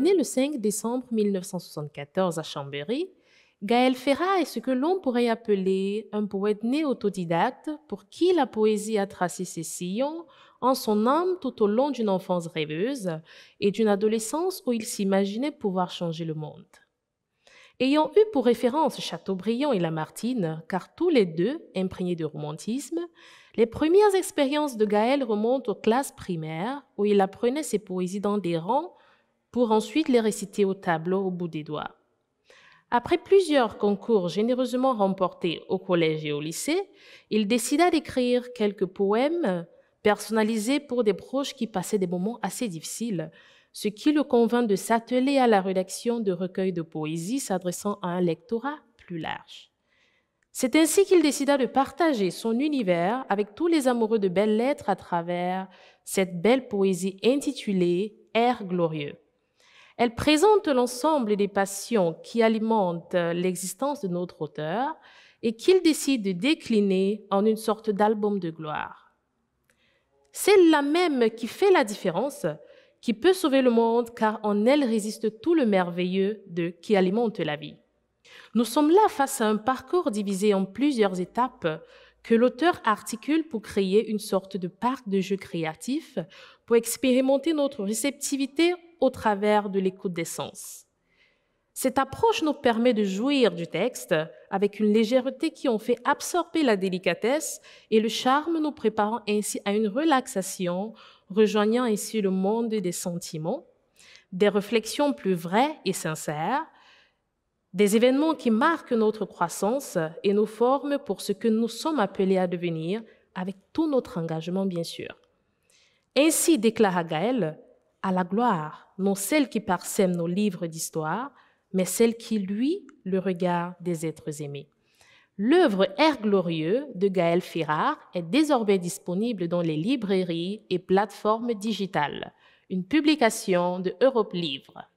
Né le 5 décembre 1974 à Chambéry, Gaël Ferrat est ce que l'on pourrait appeler un poète né autodidacte pour qui la poésie a tracé ses sillons en son âme tout au long d'une enfance rêveuse et d'une adolescence où il s'imaginait pouvoir changer le monde. Ayant eu pour référence Chateaubriand et Lamartine, car tous les deux imprégnés de romantisme, les premières expériences de Gaël remontent aux classes primaires où il apprenait ses poésies dans des rangs pour ensuite les réciter au tableau au bout des doigts. Après plusieurs concours généreusement remportés au collège et au lycée, il décida d'écrire quelques poèmes personnalisés pour des proches qui passaient des moments assez difficiles, ce qui le convainc de s'atteler à la rédaction de recueils de poésie s'adressant à un lectorat plus large. C'est ainsi qu'il décida de partager son univers avec tous les amoureux de belles lettres à travers cette belle poésie intitulée Air glorieux. Elle présente l'ensemble des passions qui alimentent euh, l'existence de notre auteur et qu'il décide de décliner en une sorte d'album de gloire. C'est la même qui fait la différence, qui peut sauver le monde car en elle résiste tout le merveilleux de qui alimente la vie. Nous sommes là face à un parcours divisé en plusieurs étapes que l'auteur articule pour créer une sorte de parc de jeux créatifs, pour expérimenter notre réceptivité au travers de l'écoute des sens. Cette approche nous permet de jouir du texte avec une légèreté qui en fait absorber la délicatesse et le charme, nous préparant ainsi à une relaxation, rejoignant ainsi le monde des sentiments, des réflexions plus vraies et sincères, des événements qui marquent notre croissance et nous forment pour ce que nous sommes appelés à devenir, avec tout notre engagement bien sûr. Ainsi déclara Gaël, à la gloire, non celle qui parsème nos livres d'histoire, mais celle qui lui le regard des êtres aimés. L'œuvre Air glorieux de Gaël Ferrard est désormais disponible dans les librairies et plateformes digitales, une publication de Europe Livre.